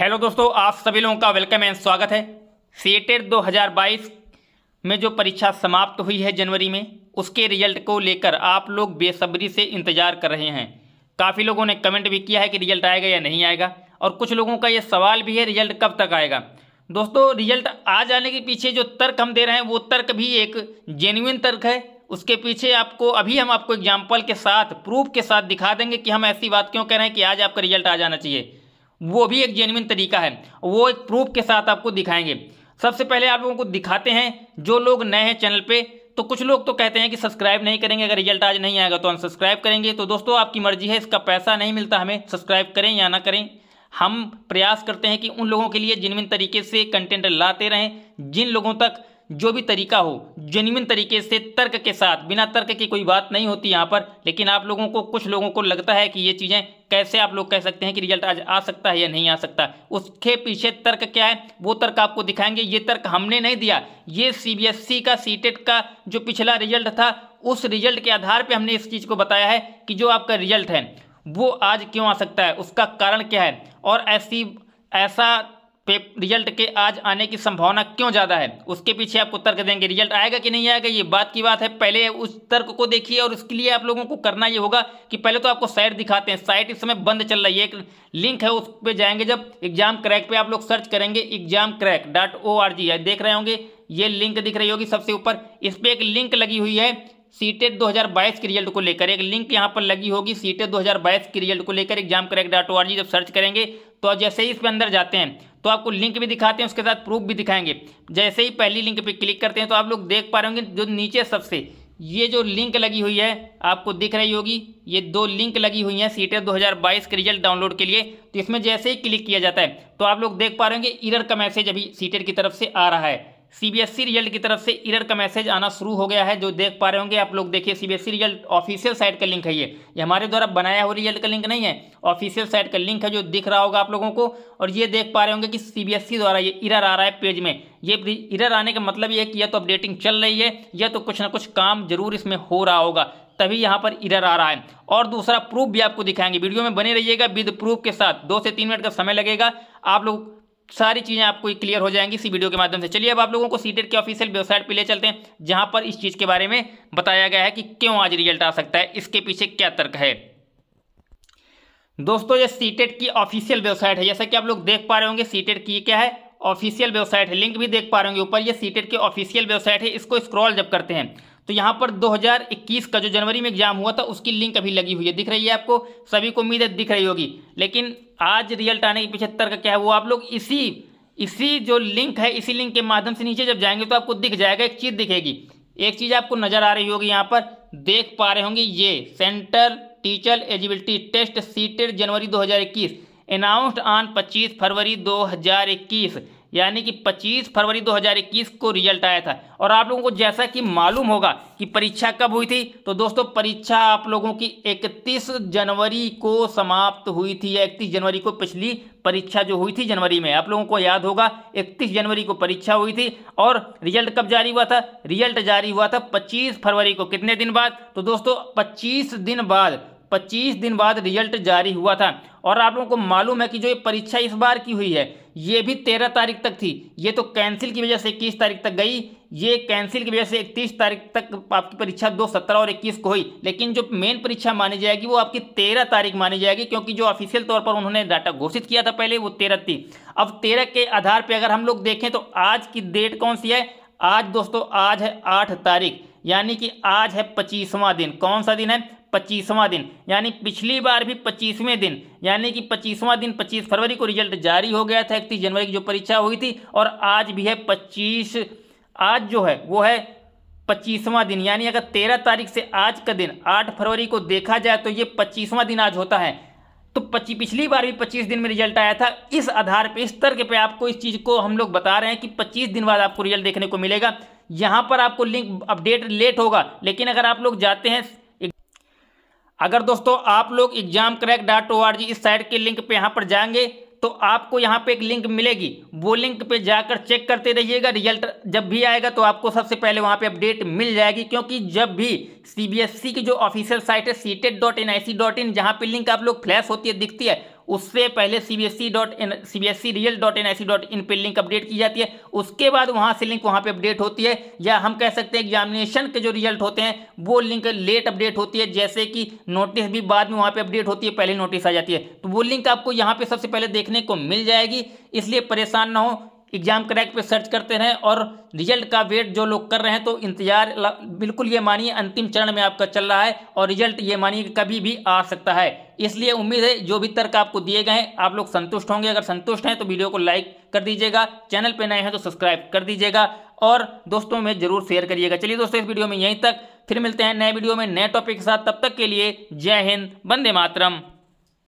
hello दोस्तों आप सभी लोगों का वेलकम एंड स्वागत है सी एटेड दो में जो परीक्षा समाप्त हुई है जनवरी में उसके रिजल्ट को लेकर आप लोग बेसब्री से इंतज़ार कर रहे हैं काफ़ी लोगों ने कमेंट भी किया है कि रिजल्ट आएगा या नहीं आएगा और कुछ लोगों का ये सवाल भी है रिजल्ट कब तक आएगा दोस्तों रिजल्ट आ जाने के पीछे जो तर्क हम दे रहे हैं वो तर्क भी एक जेन्यून तर्क है उसके पीछे आपको अभी हम आपको एग्जाम्पल के साथ प्रूफ के साथ दिखा देंगे कि हम ऐसी बात क्यों कह रहे हैं कि आज आपका रिजल्ट आ जाना चाहिए वो भी एक जेन्यन तरीका है वो एक प्रूफ के साथ आपको दिखाएंगे सबसे पहले आप लोगों को दिखाते हैं जो लोग नए हैं चैनल पे तो कुछ लोग तो कहते हैं कि सब्सक्राइब नहीं करेंगे अगर रिजल्ट आज नहीं आएगा तो अनसब्सक्राइब करेंगे तो दोस्तों आपकी मर्जी है इसका पैसा नहीं मिलता हमें सब्सक्राइब करें या ना करें हम प्रयास करते हैं कि उन लोगों के लिए जिनमिन तरीके से कंटेंट लाते रहें जिन लोगों तक जो भी तरीका हो जेन्यून तरीके से तर्क के साथ बिना तर्क की कोई बात नहीं होती यहाँ पर लेकिन आप लोगों को कुछ लोगों को लगता है कि ये चीज़ें कैसे आप लोग कह सकते हैं कि रिजल्ट आज आ सकता है या नहीं आ सकता उसके पीछे तर्क क्या है वो तर्क आपको दिखाएंगे ये तर्क हमने नहीं दिया ये सी e का सी e का जो पिछला रिजल्ट था उस रिजल्ट के आधार पर हमने इस चीज़ को बताया है कि जो आपका रिजल्ट है वो आज क्यों आ सकता है उसका कारण क्या है और ऐसी ऐसा रिजल्ट के आज आने की संभावना क्यों ज़्यादा है उसके पीछे आपको तर्क देंगे रिजल्ट आएगा कि नहीं आएगा ये बात की बात है पहले उस तर्क को देखिए और उसके लिए आप लोगों को करना ये होगा कि पहले तो आपको साइट दिखाते हैं साइट इस समय बंद चल रही है एक लिंक है उस पर जाएंगे जब एग्जाम क्रैक पर आप लोग सर्च करेंगे exam crack dot O R G है देख रहे होंगे ये लिंक दिख रही होगी सबसे ऊपर इस पर एक लिंक लगी हुई है सीटेट 2022 के रिजल्ट को लेकर एक लिंक यहाँ पर लगी होगी सीटेट 2022 के रिजल्ट को लेकर exam crack dot O R G जब सर्च करेंगे तो जैसे ही इस पर अंदर जाते हैं तो आपको लिंक भी दिखाते हैं उसके साथ प्रूफ भी दिखाएंगे जैसे ही पहली लिंक पर क्लिक करते हैं तो आप लोग देख पा रहे होंगे जो नीचे सबसे ये जो लिंक लगी हुई है आपको दिख रही होगी ये दो लिंक लगी हुई हैं सीटेट 2022 के रिजल्ट डाउनलोड के लिए तो इसमें जैसे ही क्लिक किया जाता है तो आप लोग देख पा रहे होंगे इरर का मैसेज अभी सीटेट की तरफ से आ रहा है सीबीएसई रिजल्ट की तरफ से इरर का मैसेज आना शुरू हो गया है जो देख पा रहे होंगे आप लोग देखिए सीबीएसई रिजल्ट ऑफिशियल साइट का लिंक है ये ये हमारे द्वारा बनाया हुआ रिजल्ट का लिंक नहीं है ऑफिशियल साइट का लिंक है जो दिख रहा होगा आप लोगों को और ये देख पा रहे होंगे कि सीबीएसई द्वारा ये इरर आ रहा है पेज में ये इरर आने का मतलब ये कि यह तो अपडेटिंग चल रही है या तो कुछ ना कुछ काम जरूर इसमें हो रहा होगा तभी यहाँ पर इरर आ रहा है और दूसरा प्रूफ भी आपको दिखाएंगे वीडियो में बने रहिएगा विद प्रूफ के साथ दो से तीन मिनट का समय लगेगा आप लोग सारी चीज़ें आपको क्लियर हो जाएंगी इसी वीडियो के माध्यम से चलिए अब आप लोगों को सी के ऑफिशियल वेबसाइट पर ले चलते हैं जहाँ पर इस चीज़ के बारे में बताया गया है कि क्यों आज रिजल्ट आ सकता है इसके पीछे क्या तर्क है दोस्तों ये सी की ऑफिशियल वेबसाइट है जैसा कि आप लोग देख पा रहे होंगे सी की क्या है ऑफिशियल वेबसाइट है लिंक भी देख पा रहे होंगे ऊपर ये सीटेट की ऑफिशियल वेबसाइट है इसको स्क्रॉल जब करते हैं तो यहाँ पर 2021 का जो जनवरी में एग्जाम हुआ था उसकी लिंक अभी लगी हुई है दिख रही है आपको सभी को उम्मीद है दिख रही होगी लेकिन आज रिजल्ट आने के पिछहत्तर का क्या है वो आप लोग इसी इसी जो लिंक है इसी लिंक के माध्यम से नीचे जब जाएंगे तो आपको दिख जाएगा एक चीज़ दिखेगी एक चीज़ आपको नज़र आ रही होगी यहाँ पर देख पा रहे होंगे ये centre teacher eligibility test CTET January 2021 announced on 25 February 2021 यानी कि 25 फरवरी 2021 को रिजल्ट आया था और आप लोगों को जैसा कि मालूम होगा कि परीक्षा कब हुई थी तो दोस्तों परीक्षा आप लोगों की 31 जनवरी को समाप्त हुई थी या इकतीस जनवरी को पिछली परीक्षा जो हुई थी जनवरी में आप लोगों को याद होगा 31 जनवरी को परीक्षा हुई थी और रिजल्ट कब जारी हुआ था रिजल्ट जारी हुआ था पच्चीस फरवरी को कितने दिन बाद तो दोस्तों पच्चीस दिन बाद 25 दिन बाद रिजल्ट जारी हुआ था और आप लोगों को मालूम है कि जो ये परीक्षा इस बार की हुई है ये भी तेरह तारीख तक थी ये तो कैंसिल की वजह से इक्कीस तारीख तक गई ये कैंसिल की वजह से इकतीस तारीख तक आपकी परीक्षा दो सत्रह और इक्कीस को हुई लेकिन जो मेन परीक्षा मानी जाएगी वो आपकी तेरह तारीख मानी जाएगी क्योंकि जो ऑफिशियल तौर पर उन्होंने डाटा घोषित किया था पहले वो तेरह थी अब तेरह के आधार पर अगर हम लोग देखें तो आज की डेट कौन सी है आज दोस्तों आज है आठ तारीख यानी कि आज है पच्चीसवां दिन कौन सा दिन है पच्चीसवां दिन यानी पिछली बार भी पच्चीसवें दिन यानी कि पच्चीसवां दिन पच्चीस फरवरी को रिजल्ट जारी हो गया था इकतीस जनवरी की जो परीक्षा हुई थी और आज भी है पच्चीस आज जो है वो है पच्चीसवां दिन यानी अगर तेरह तारीख से आज का दिन आठ फरवरी को देखा जाए तो ये पच्चीसवां दिन आज होता है तो पच्ची पिछली बार भी पच्चीस दिन में रिजल्ट आया था इस आधार पर इस तर्क पर आपको इस चीज़ को हम लोग बता रहे हैं कि पच्चीस दिन बाद आपको रिजल्ट देखने को मिलेगा यहाँ पर आपको लिंक अपडेट लेट होगा लेकिन अगर आप लोग जाते हैं अगर दोस्तों आप लोग exam crack dot O R G इस साइट के लिंक पे यहाँ पर जाएंगे तो आपको यहाँ पे एक लिंक मिलेगी वो लिंक पे जाकर चेक करते रहिएगा रिजल्ट जब भी आएगा तो आपको सबसे पहले वहाँ पे अपडेट मिल जाएगी क्योंकि जब भी सी की जो ऑफिशियल साइट है C TET dot N I C dot in जहाँ पर लिंक आप लोग फ्लैश होती है दिखती है उससे पहले C B S C dot N C B S C real dot N I C dot in पर लिंक अपडेट की जाती है उसके बाद वहाँ से लिंक वहाँ पर अपडेट होती है या हम कह सकते हैं एग्जामिनेशन के जो रिजल्ट होते हैं वो लिंक लेट अपडेट होती है जैसे कि नोटिस भी बाद में वहाँ पर अपडेट होती है पहले नोटिस आ जाती है तो वो लिंक आपको यहाँ पर सबसे पहले देखने को मिल जाएगी इसलिए परेशान ना हो एग्ज़ाम क्रैक पे सर्च करते रहें और रिजल्ट का वेट जो लोग कर रहे हैं तो इंतज़ार बिल्कुल ये मानिए अंतिम चरण में आपका चल रहा है और रिजल्ट ये मानिए कि कभी भी आ सकता है इसलिए उम्मीद है जो भी तर्क आपको दिए गए हैं आप लोग संतुष्ट होंगे अगर संतुष्ट हैं तो वीडियो को लाइक कर दीजिएगा चैनल पर नए हैं तो सब्सक्राइब कर दीजिएगा और दोस्तों में ज़रूर शेयर करिएगा चलिए दोस्तों इस वीडियो में यहीं तक फिर मिलते हैं नए वीडियो में नए टॉपिक के साथ तब तक के लिए जय हिंद बंदे मातरम